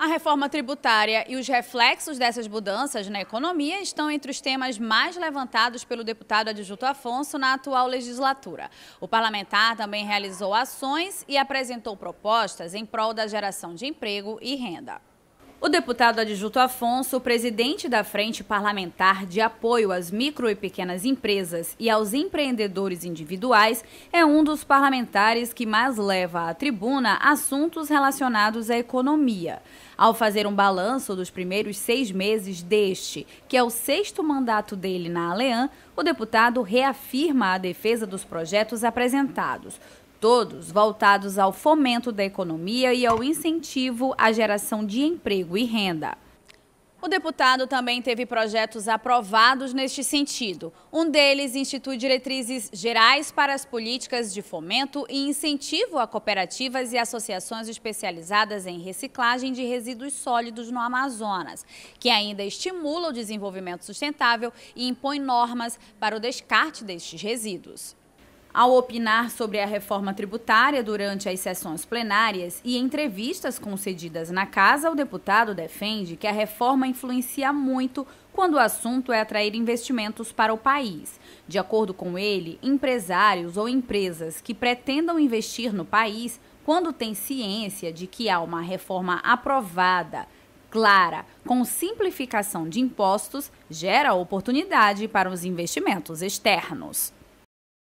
A reforma tributária e os reflexos dessas mudanças na economia estão entre os temas mais levantados pelo deputado adjunto Afonso na atual legislatura. O parlamentar também realizou ações e apresentou propostas em prol da geração de emprego e renda. O deputado adjunto Afonso, presidente da Frente Parlamentar de Apoio às Micro e Pequenas Empresas e aos Empreendedores Individuais, é um dos parlamentares que mais leva à tribuna assuntos relacionados à economia. Ao fazer um balanço dos primeiros seis meses deste, que é o sexto mandato dele na Alean, o deputado reafirma a defesa dos projetos apresentados, todos voltados ao fomento da economia e ao incentivo à geração de emprego e renda. O deputado também teve projetos aprovados neste sentido. Um deles institui diretrizes gerais para as políticas de fomento e incentivo a cooperativas e associações especializadas em reciclagem de resíduos sólidos no Amazonas, que ainda estimula o desenvolvimento sustentável e impõe normas para o descarte destes resíduos. Ao opinar sobre a reforma tributária durante as sessões plenárias e entrevistas concedidas na casa, o deputado defende que a reforma influencia muito quando o assunto é atrair investimentos para o país. De acordo com ele, empresários ou empresas que pretendam investir no país, quando têm ciência de que há uma reforma aprovada, clara, com simplificação de impostos, gera oportunidade para os investimentos externos.